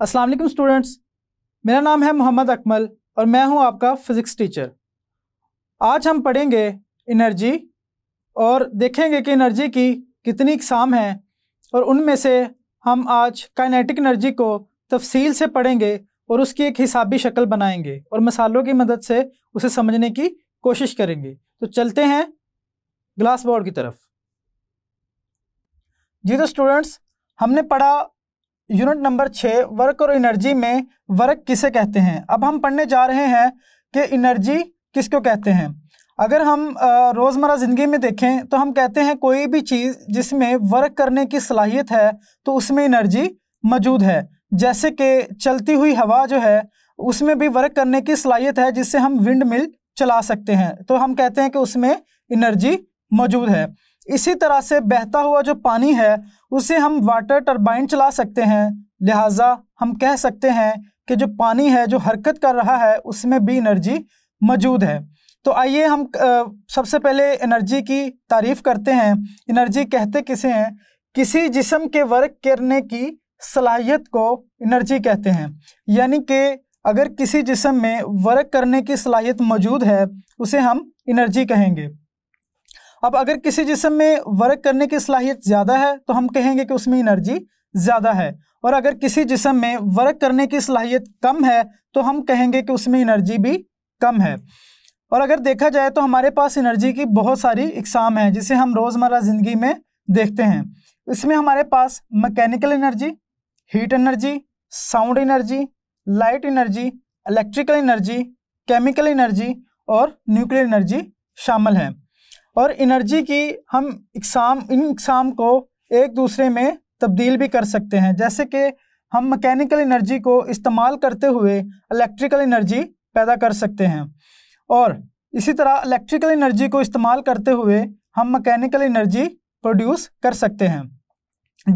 Aslam students मेरा नाम है मोहम्मद अकमल और मैं हूं आपका फिज़िक्स टीचर आज हम पढ़ेंगे एनर्जी और देखेंगे कि एनर्जी की कितनी इकसाम हैं और उनमें से हम आज काइनेटिक एनर्जी को तफसील से पढ़ेंगे और उसकी एक हिसाबी शक्ल बनाएंगे और मसालों की मदद से उसे समझने की कोशिश करेंगे तो चलते हैं ग्लास बोर्ड की तरफ जी तो स्टूडेंट्स हमने पढ़ा यूनिट नंबर छः वर्क और एनर्जी में वर्क किसे कहते हैं अब हम पढ़ने जा रहे हैं कि एनर्जी किसको कहते हैं अगर हम रोज़मर्रा ज़िंदगी में देखें तो हम कहते हैं कोई भी चीज़ जिसमें वर्क करने की सलाहियत है तो उसमें एनर्जी मौजूद है जैसे कि चलती हुई हवा जो है उसमें भी वर्क करने की सलाहियत है जिससे हम विंड मिल चला सकते हैं तो हम कहते हैं कि उसमें एनर्जी मौजूद है इसी तरह से बहता हुआ जो पानी है उसे हम वाटर टर्बाइन चला सकते हैं लिहाजा हम कह सकते हैं कि जो पानी है जो हरकत कर रहा है उसमें भी एनर्जी मौजूद है तो आइए हम सबसे पहले एनर्जी की तारीफ़ करते हैं एनर्जी कहते किसे हैं किसी जिसम के वर्क करने की सलाहियत को एनर्जी कहते हैं यानी कि अगर किसी जिसम में वर्क करने की सलाहियत मौजूद है उसे हम एनर्जी कहेंगे अब अगर किसी जिसम में वर्क करने की सलाहियत ज़्यादा है तो हम कहेंगे कि उसमें एनर्जी ज़्यादा है और अगर किसी जिसम में वर्क करने की सलाहियत कम है तो हम कहेंगे कि उसमें एनर्जी भी कम है और अगर देखा जाए तो हमारे पास एनर्जी की बहुत सारी इकसाम हैं जिसे हम रोज़मर्रा ज़िंदगी में देखते हैं इसमें हमारे पास mechanical energy heat energy sound energy light energy electrical energy chemical energy और न्यूक्लियर एनर्जी शामिल हैं और एनर्जी की हम इकसाम इन इकसाम को एक दूसरे में तब्दील भी कर सकते हैं जैसे कि हम मैकेनिकल एनर्जी को इस्तेमाल करते हुए इलेक्ट्रिकल एनर्जी पैदा कर सकते हैं और इसी तरह इलेक्ट्रिकल एनर्जी को इस्तेमाल करते हुए हम मैकेनिकल एनर्जी प्रोड्यूस कर सकते हैं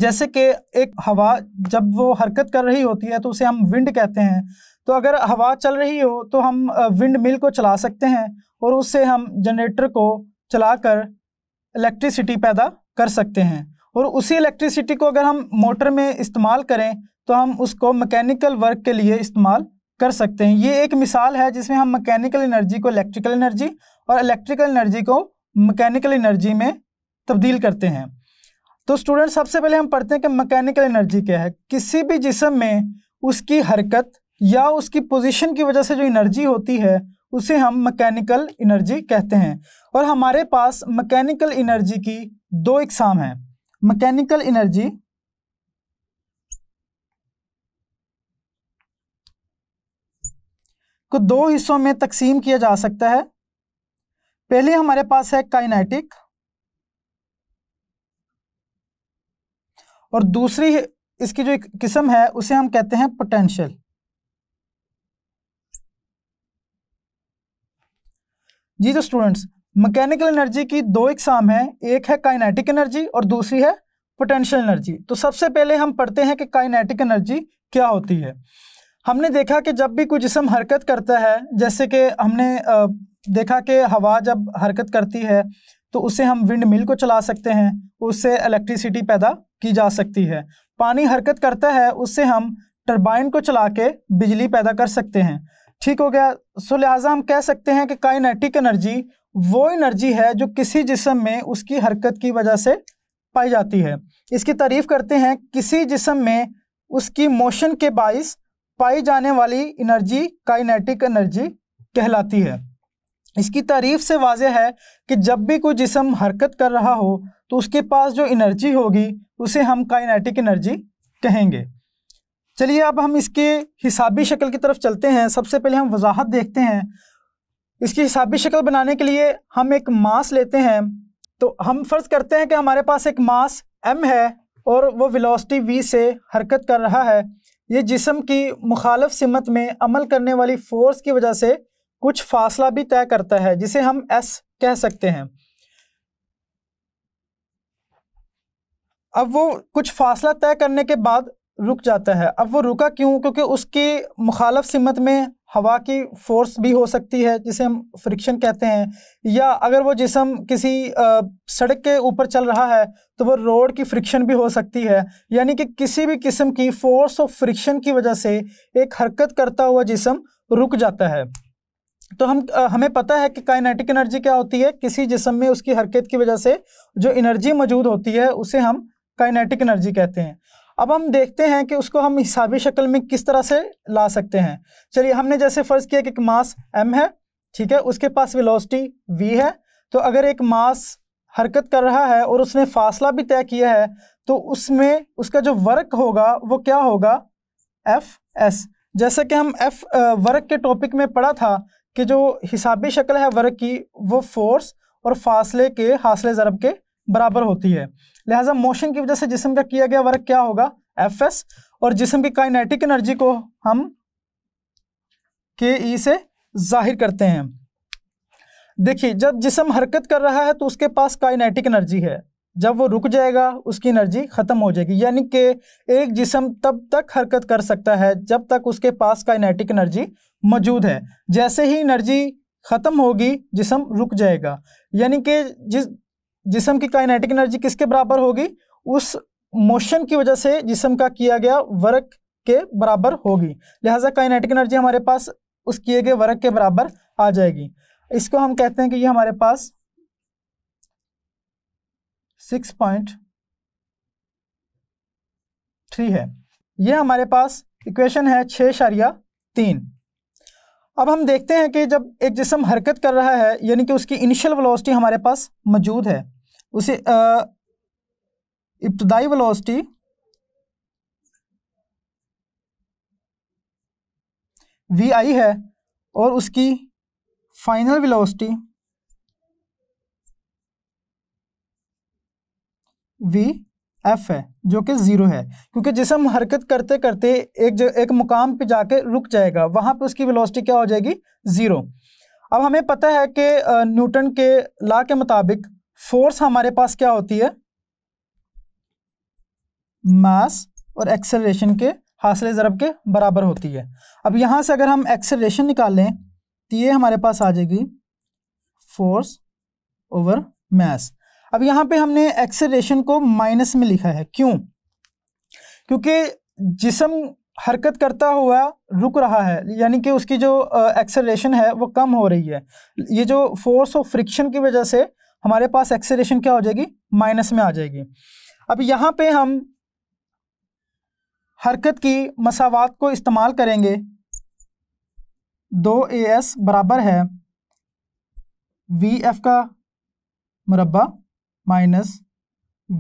जैसे कि एक हवा जब वो हरकत कर रही होती है तो उसे हम विंड कहते हैं तो अगर हवा चल रही हो तो हम विंड मिल को चला सकते हैं और उससे हम जनरेटर को चलाकर इलेक्ट्रिसिटी पैदा कर सकते हैं और उसी इलेक्ट्रिसिटी को अगर हम मोटर में इस्तेमाल करें तो हम उसको मैकेनिकल वर्क के लिए इस्तेमाल कर सकते हैं ये एक मिसाल है जिसमें हम मैकेनिकल एनर्जी को इलेक्ट्रिकल एनर्जी और इलेक्ट्रिकल एनर्जी को मैकेनिकल एनर्जी में तब्दील करते हैं तो स्टूडेंट सबसे पहले हम पढ़ते हैं कि मैकेनिकल एनर्जी क्या है किसी भी जिसम में उसकी हरकत या उसकी पोजीशन की वजह से जो एनर्जी होती है उसे हम मैकेनिकल एनर्जी कहते हैं और हमारे पास मैकेनिकल एनर्जी की दो इकसाम हैं मैकेनिकल एनर्जी को दो हिस्सों में तकसीम किया जा सकता है पहले हमारे पास है काइनेटिक और दूसरी इसकी जो एक किस्म है उसे हम कहते हैं पोटेंशियल जी तो स्टूडेंट्स मैकेनिकल एनर्जी की दो एग्जाम है एक है काइनेटिक एनर्जी और दूसरी है पोटेंशियल एनर्जी तो सबसे पहले हम पढ़ते हैं कि काइनेटिक एनर्जी क्या होती है हमने देखा कि जब भी कोई जिसम हरकत करता है जैसे कि हमने देखा कि हवा जब हरकत करती है तो उससे हम विंड मिल को चला सकते हैं उससे इलेक्ट्रिसिटी पैदा की जा सकती है पानी हरकत करता है उससे हम टर्बाइन को चला के बिजली पैदा कर सकते हैं ठीक हो गया सो लिहाजा हम कह सकते हैं कि काइनेटिक एनर्जी वो एनर्जी है जो किसी जिसम में उसकी हरकत की वजह से पाई जाती है इसकी तारीफ करते हैं किसी जिसम में उसकी मोशन के बाइस पाई जाने वाली एनर्जी काइनेटिक एनर्जी कहलाती है इसकी तारीफ से वाज है कि जब भी कोई जिसम हरकत कर रहा हो तो उसके पास जो एनर्जी होगी उसे हम काइनेटिक एनर्जी कहेंगे चलिए अब हम इसके हिसाबी शक्ल की तरफ चलते हैं सबसे पहले हम वजाहत देखते हैं इसकी हिसाबी शक्ल बनाने के लिए हम एक मास लेते हैं तो हम फ़र्ज़ करते हैं कि हमारे पास एक मास एम है और वो वेलोसिटी वी से हरकत कर रहा है ये जिसम की मुखालफ सिमत में अमल करने वाली फ़ोर्स की वजह से कुछ फासला भी तय करता है जिसे हम एस कह सकते हैं अब वो कुछ फासला तय करने के बाद रुक जाता है अब वो रुका क्यों क्योंकि उसकी मुखालफ सिमत में हवा की फोर्स भी हो सकती है जिसे हम फ्रिक्शन कहते हैं या अगर वो जिसम किसी आ, सड़क के ऊपर चल रहा है तो वो रोड की फ्रिक्शन भी हो सकती है यानी कि किसी भी किस्म की फोर्स और फ्रिक्शन की वजह से एक हरकत करता हुआ जिसम रुक जाता है तो हम आ, हमें पता है कि काइनेटिक एनर्जी क्या होती है किसी जिसम में उसकी हरकत की वजह से जो एनर्जी मौजूद होती है उसे हम काइनेटिक एनर्जी कहते हैं अब हम देखते हैं कि उसको हम हिसाबी शक्ल में किस तरह से ला सकते हैं चलिए हमने जैसे फ़र्ज़ किया कि एक मास एम है ठीक है उसके पास विलोसटी वी है तो अगर एक मास हरकत कर रहा है और उसने फासला भी तय किया है तो उसमें उसका जो वर्क होगा वो क्या होगा एफ एस जैसे कि हम एफ वर्क के टॉपिक में पढ़ा था कि जो हिसाबी शक्ल है वर्क की वो फोर्स और फासले के हासले ज़रब के बराबर होती है लिहाजा मोशन की वजह से जिसम का किया गया वर्क क्या होगा एफ एस और जिसम की काइनेटिक एनर्जी को हम के ई से जाहिर करते हैं देखिए जब जिसम हरकत कर रहा है तो उसके पास काइनेटिक एनर्जी है जब वो रुक जाएगा उसकी एनर्जी ख़त्म हो जाएगी यानी कि एक जिसम तब तक हरकत कर सकता है जब तक उसके पास काइनेटिक एनर्जी मौजूद है जैसे ही एनर्जी ख़त्म होगी जिसम रुक जाएगा यानी कि जिस जिसम की काइनेटिक एनर्जी किसके बराबर होगी उस मोशन की वजह से जिसम का किया गया वर्क के बराबर होगी लिहाजा काइनेटिक एनर्जी हमारे पास उस किए गए वर्क के बराबर आ जाएगी इसको हम कहते हैं कि ये हमारे पास सिक्स पॉइंट थ्री है ये हमारे पास इक्वेशन है छः शारिया तीन अब हम देखते हैं कि जब एक जिसम हरकत कर रहा है यानी कि उसकी इनिशियल वेलोसिटी हमारे पास मौजूद है उसे इब्तदाई वेलोसिटी वी आई है और उसकी फाइनल वेलोसिटी वी एफ है जो कि ज़ीरो है क्योंकि जिसम हरकत करते करते एक जो एक मुकाम पे जाके रुक जाएगा वहां पे उसकी वेलोसिटी क्या हो जाएगी ज़ीरो अब हमें पता है कि न्यूटन के लॉ के मुताबिक फोर्स हमारे पास क्या होती है मास और एक्सेलरेशन के हासिल ज़रब के बराबर होती है अब यहां से अगर हम एक्सेलरेशन निकालें तो ये हमारे पास आ जाएगी फोर्स ओवर मैस अब यहाँ पे हमने एक्सेलेशन को माइनस में लिखा है क्यों क्योंकि जिसम हरकत करता हुआ रुक रहा है यानी कि उसकी जो एक्सेलेशन है वो कम हो रही है ये जो फोर्स ऑफ फ्रिक्शन की वजह से हमारे पास एक्सेलेशन क्या हो जाएगी माइनस में आ जाएगी अब यहाँ पे हम हरकत की मसावत को इस्तेमाल करेंगे दो ए एस बराबर है वी एफ का मुरबा माइनस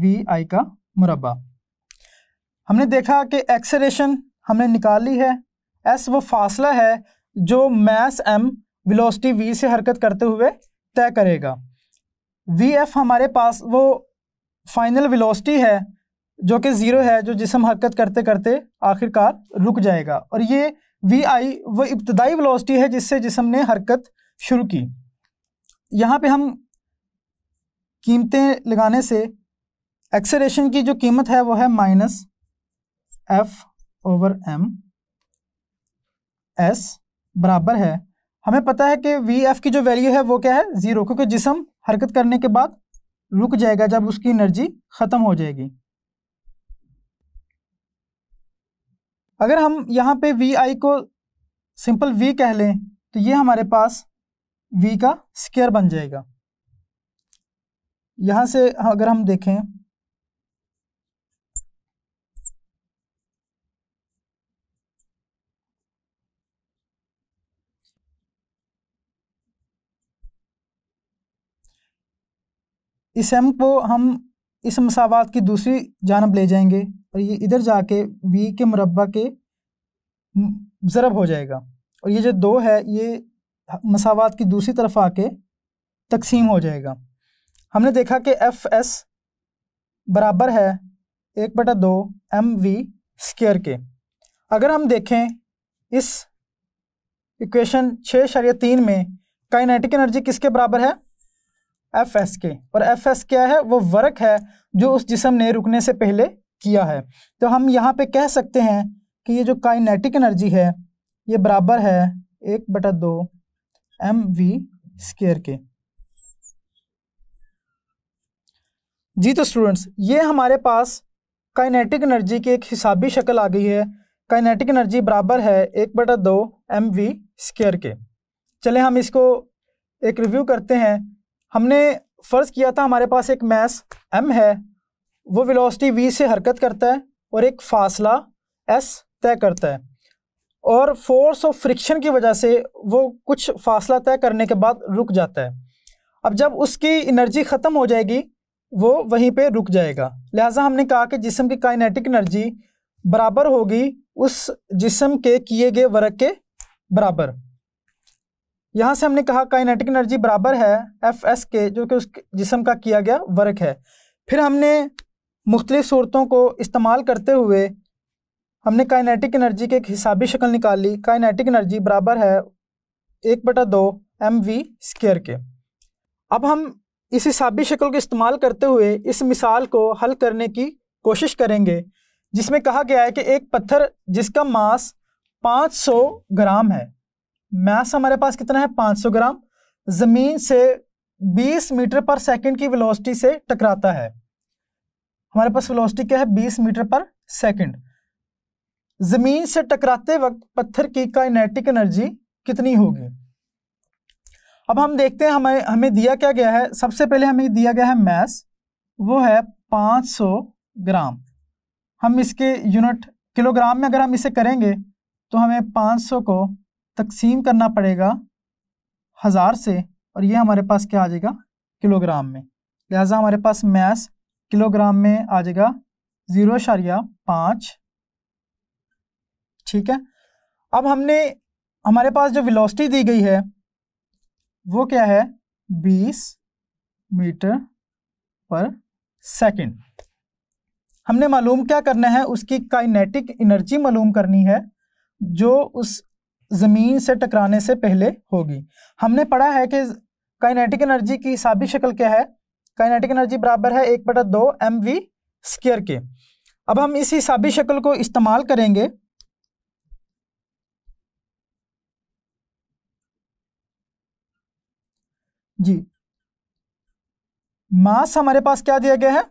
वी आई का मुरबा हमने देखा कि एक्सेलेशन हमने निकाली है एस वो फासला है जो मैस एम वेलोसिटी वी से हरकत करते हुए तय करेगा वी एफ हमारे पास वो फाइनल वेलोसिटी है जो कि ज़ीरो है जो जिसम हरकत करते करते आखिरकार रुक जाएगा और ये वी आई वो इब्तदाई वेलोसिटी है जिससे जिसम ने हरकत शुरू की यहाँ पे हम कीमतें लगाने से एक्सेलेशन की जो कीमत है वो है minus F over M S बराबर है हमें पता है कि वी एफ की जो वैल्यू है वो क्या है ज़ीरो क्योंकि जिसम हरकत करने के बाद रुक जाएगा जब उसकी एनर्जी ख़त्म हो जाएगी अगर हम यहाँ पे वी आई को सिंपल वी कह लें तो ये हमारे पास वी का स्केयर बन जाएगा यहां से अगर हम देखें इस एम को हम इस मसावत की दूसरी जानब ले जाएंगे और ये इधर जाके वी के मुरबा के ज़रब हो जाएगा और ये जो दो है ये मसावत की दूसरी तरफ आके तकसीम हो जाएगा हमने देखा कि एफ एस बराबर है एक बटा दो एम वी स्केयर के अगर हम देखें इस इक्वेशन छः शरीय तीन में काइनेटिक एनर्जी किसके बराबर है एफ एस के और एफ एस क्या है वो वर्क है जो उस जिसम ने रुकने से पहले किया है तो हम यहाँ पे कह सकते हैं कि ये जो काइनेटिक एनर्जी है ये बराबर है एक बटा दो एम वी स्केयर के जी तो स्टूडेंट्स ये हमारे पास काइनेटिक एनर्जी की एक हिसाबी शक्ल आ गई है काइनेटिक एनर्जी बराबर है एक बटा दो एम वी स्केयर के चले हम इसको एक रिव्यू करते हैं हमने फ़र्ज़ किया था हमारे पास एक मैस एम है वो वेलोसिटी वी से हरकत करता है और एक फासला एस तय करता है और फोर्स ऑफ फ्रिक्शन की वजह से वो कुछ फासला तय करने के बाद रुक जाता है अब जब उसकी एनर्जी ख़त्म हो जाएगी वो वहीं पे रुक जाएगा लिहाजा हमने कहा कि जिसम की काइनेटिक एनर्जी बराबर होगी उस जिसम के किए गए वर्क के बराबर यहाँ से हमने कहा काइनेटिक एनर्जी बराबर है एफ एस के जो कि उस जिसम का किया गया वर्क है फिर हमने मुख्तलिफ़ सूरतों को इस्तेमाल करते हुए हमने काइनेटिक एनर्जी के एक हिसाबी शक्ल निकाल ली काइनेटिक एनर्जी बराबर है एक बटा दो एम वी स्केयर के अब हम इस हिसाबी शक्ल को इस्तेमाल करते हुए इस मिसाल को हल करने की कोशिश करेंगे जिसमें कहा गया है कि एक पत्थर जिसका मास 500 ग्राम है मास हमारे पास कितना है 500 ग्राम ज़मीन से 20 मीटर पर सेकंड की वेलोसिटी से टकराता है हमारे पास वेलोसिटी क्या है 20 मीटर पर सेकंड ज़मीन से टकराते वक्त पत्थर की काइनेटिक एनर्जी कितनी होगी अब हम देखते हैं हमें हमें दिया क्या गया है सबसे पहले हमें दिया गया है मैस वो है 500 ग्राम हम इसके यूनिट किलोग्राम में अगर हम इसे करेंगे तो हमें 500 को तकसीम करना पड़ेगा हज़ार से और ये हमारे पास क्या आ जाएगा किलोग्राम में लिहाजा हमारे पास मैस किलोग्राम में आ जाएगा ज़ीरो शारिया पाँच ठीक है अब हमने हमारे पास जो विलोसटी दी गई है वो क्या है 20 मीटर पर सेकंड हमने मालूम क्या करना है उसकी काइनेटिक एनर्जी मालूम करनी है जो उस ज़मीन से टकराने से पहले होगी हमने पढ़ा है कि काइनेटिक एनर्जी की हिसाबी शक्ल क्या है काइनेटिक एनर्जी बराबर है एक बटा दो एम वी स्केयर के अब हम इस हिसाबी शक्ल को इस्तेमाल करेंगे जी मास हमारे पास क्या दिया गया है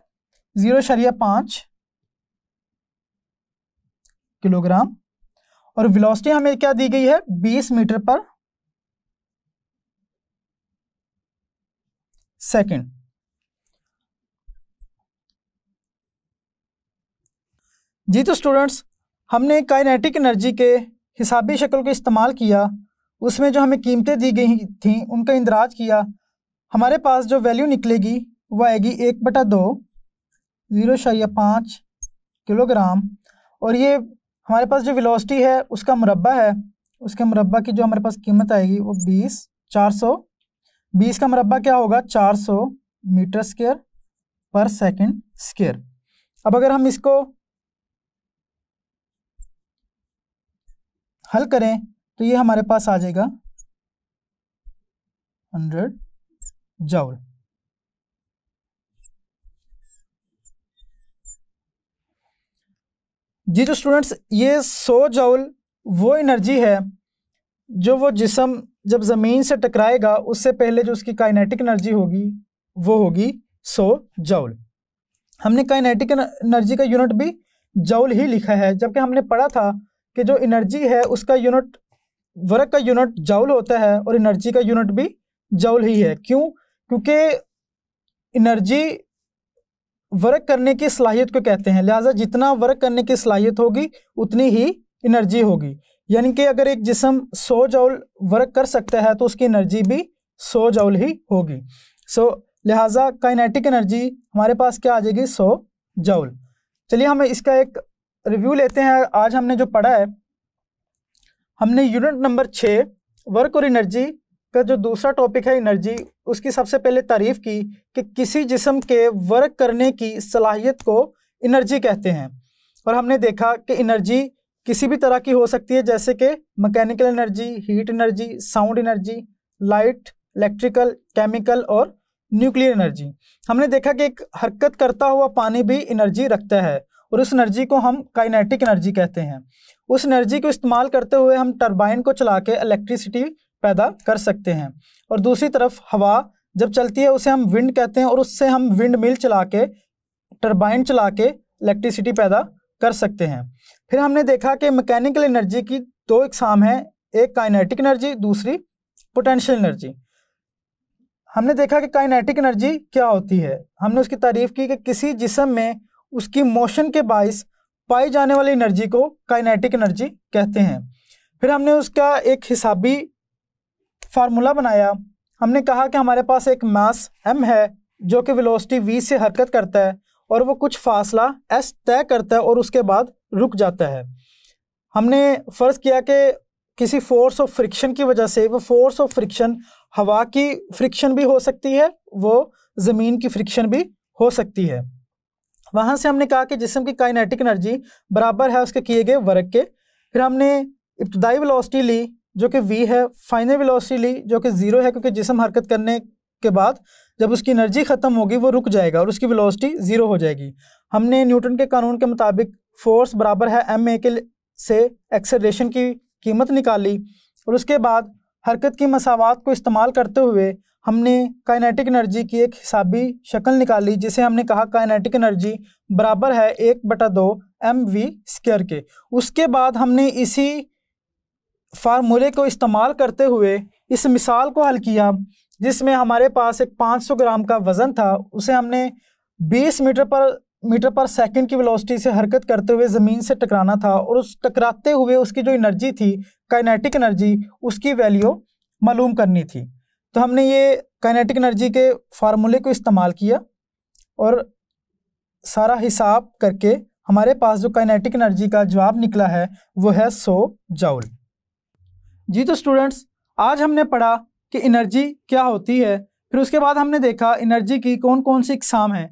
जीरो शरिया पांच किलोग्राम और वेलोसिटी हमें क्या दी गई है बीस मीटर पर सेकंड जी तो स्टूडेंट्स हमने काइनेटिक एनर्जी के हिसाबी शक्ल को इस्तेमाल किया उसमें जो हमें कीमतें दी गई थी उनका इंदराज किया हमारे पास जो वैल्यू निकलेगी वह आएगी एक बटा दो ज़ीरो शरिया पाँच किलोग्राम और ये हमारे पास जो वेलोसिटी है उसका मुरबा है उसके मुरबा की जो हमारे पास कीमत आएगी वो बीस चार सौ बीस का मुरबा क्या होगा चार सौ मीटर स्केयर पर सेकंड स्केयर अब अगर हम इसको हल करें तो ये हमारे पास आ जाएगा हंड्रेड जाउल जी जो स्टूडेंट्स ये सो जाउल वो एनर्जी है जो वो जिसम जब ज़मीन से टकराएगा उससे पहले जो उसकी काइनेटिक एनर्जी होगी वो होगी सो जाउल हमने काइनेटिक एनर्जी का यूनिट भी जाउल ही लिखा है जबकि हमने पढ़ा था कि जो एनर्जी है उसका यूनिट वर्क का यूनिट जाउल होता है और एनर्जी का यूनिट भी जाउल ही है क्यों क्योंकि एनर्जी वर्क करने की सलाहियत को कहते हैं लिहाजा जितना वर्क करने की सलाहियत होगी उतनी ही एनर्जी होगी यानी कि अगर एक जिसम सौ जाउल वर्क कर सकता है तो उसकी एनर्जी भी सौ जाउल ही होगी सो लिहाजा काइनेटिक एनर्जी हमारे पास क्या आ जाएगी सौ जाउल चलिए हम इसका एक रिव्यू लेते हैं आज हमने जो पढ़ा है हमने यूनिट नंबर छः वर्क और एनर्जी का जो दूसरा टॉपिक है एनर्जी उसकी सबसे पहले तारीफ की कि किसी जिसम के वर्क करने की सलाहियत को एनर्जी कहते हैं और हमने देखा कि एनर्जी किसी भी तरह की हो सकती है जैसे कि mechanical energy heat energy sound energy light electrical chemical और न्यूक्लियर एनर्जी हमने देखा कि एक हरकत करता हुआ पानी भी एनर्जी रखता है और उस एनर्जी को हम काइनेटिक एनर्जी कहते हैं उस एनर्जी को इस्तेमाल करते हुए हम टरबाइन को चला के इलेक्ट्रिसिटी पैदा कर सकते हैं और दूसरी तरफ हवा जब चलती है उसे हम विंड कहते हैं और उससे हम विंड मिल चला के टर्बाइन चला के इलेक्ट्रिसिटी पैदा कर सकते हैं फिर हमने देखा कि मैकेनिकल एनर्जी की दो इकसाम हैं एक काइनेटिक एनर्जी दूसरी पोटेंशियल एनर्जी हमने देखा कि काइनेटिक एनर्जी क्या होती है हमने उसकी तारीफ की कि किसी जिसम में उसकी मोशन के बायस पाई जाने वाली एनर्जी को काइनेटिक एनर्जी कहते हैं फिर हमने उसका एक हिसाबी फार्मूला बनाया हमने कहा कि हमारे पास एक मास एम है जो कि वेलोसिटी वी से हरकत करता है और वो कुछ फासला एस तय करता है और उसके बाद रुक जाता है हमने फ़र्ज़ किया कि किसी फोर्स ऑफ फ्रिक्शन की वजह से वो फोर्स ऑफ फ्रिक्शन हवा की फ्रिक्शन भी हो सकती है वो ज़मीन की फ्रिक्शन भी हो सकती है वहाँ से हमने कहा कि जिसम की काइनेटिक एनर्जी बराबर है उसके किए गए वर्क के फिर हमने इब्तदाई वेलोसिटी ली जो कि वी है फाइनल वेलोसिटी ली जो कि ज़ीरो है क्योंकि जिसम हरकत करने के बाद जब उसकी एनर्जी ख़त्म होगी वो रुक जाएगा और उसकी वेलोसिटी ज़ीरो हो जाएगी हमने न्यूटन के कानून के मुताबिक फोर्स बराबर है एम ए के से एक्सेलरेशन की कीमत निकाली और उसके बाद हरकत की मसावत को इस्तेमाल करते हुए हमने काइनेटिक एनर्जी की एक हिसाबी शक्ल निकाली जिसे हमने कहा काइनेटिक एनर्जी बराबर है एक बटा दो एम वी स्क्र के उसके बाद हमने इसी फार्मूले को इस्तेमाल करते हुए इस मिसाल को हल किया जिसमें हमारे पास एक 500 ग्राम का वज़न था उसे हमने 20 मीटर पर मीटर पर सेकंड की वेलोसिटी से हरकत करते हुए ज़मीन से टकराना था और उस टकराते हुए उसकी जो एनर्जी थी काइनेटिक एनर्जी उसकी वैल्यू मालूम करनी थी तो हमने ये काइनेटिक एनर्जी के फार्मूले को इस्तेमाल किया और सारा हिसाब करके हमारे पास जो काइनेटिक एनर्जी का जवाब निकला है वो है सो जाउल जी तो स्टूडेंट्स आज हमने पढ़ा कि एनर्जी क्या होती है फिर उसके बाद हमने देखा एनर्जी की कौन कौन सी इकसाम है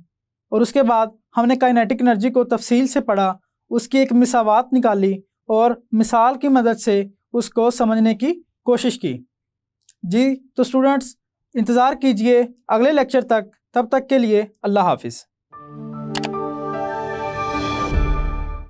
और उसके बाद हमने काइनेटिक एनर्जी को तफसील से पढ़ा उसकी एक मिसावत निकाली और मिसाल की मदद से उसको समझने की कोशिश की जी तो स्टूडेंट्स इंतज़ार कीजिए अगले लेक्चर तक तब तक के लिए अल्लाह हाफिज़